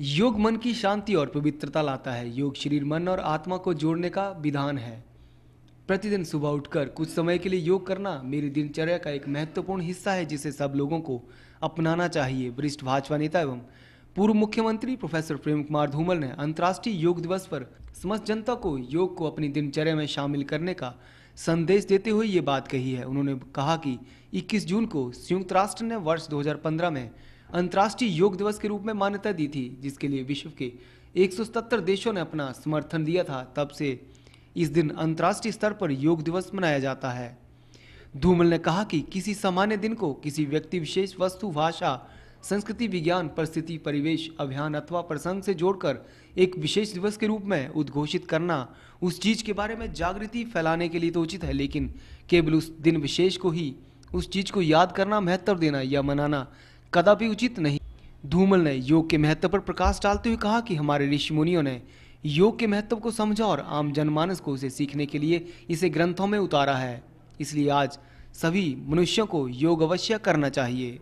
योग मन की शांति और पवित्रता लाता है योग शरीर मन और आत्मा को जोड़ने का विधान है प्रतिदिन सुबह उठकर कुछ समय के लिए योग करना मेरी दिनचर्या का एक महत्वपूर्ण हिस्सा है जिसे सब लोगों को अपनाना चाहिए वरिष्ठ भाजपा नेता एवं पूर्व मुख्यमंत्री प्रोफेसर प्रेम कुमार धूमल ने अंतर्राष्ट्रीय योग दिवस पर समस्त जनता को योग को अपनी दिनचर्या में शामिल करने का संदेश देते हुए ये बात कही है उन्होंने कहा कि 21 जून को संयुक्त राष्ट्र ने वर्ष 2015 में अंतर्राष्ट्रीय योग दिवस के रूप में मान्यता दी थी जिसके लिए विश्व के 170 देशों ने अपना समर्थन दिया था तब से इस दिन अंतर्राष्ट्रीय स्तर पर योग दिवस मनाया जाता है धूमल ने कहा कि किसी सामान्य दिन को किसी व्यक्ति विशेष वस्तु भाषा संस्कृति विज्ञान परिस्थिति परिवेश अभियान अथवा प्रसंग से जोड़कर एक विशेष दिवस के रूप में उद्घोषित करना उस चीज के बारे में जागृति फैलाने के लिए तो उचित है लेकिन केवल उस दिन विशेष को ही उस चीज को याद करना महत्व देना या मनाना कदापि उचित नहीं धूमल ने योग के महत्व पर प्रकाश डालते हुए कहा कि हमारे ऋषि मुनियों ने योग के महत्व को समझा और आम जनमानस को उसे सीखने के लिए इसे ग्रंथों में उतारा है इसलिए आज सभी मनुष्यों को योग अवश्य करना चाहिए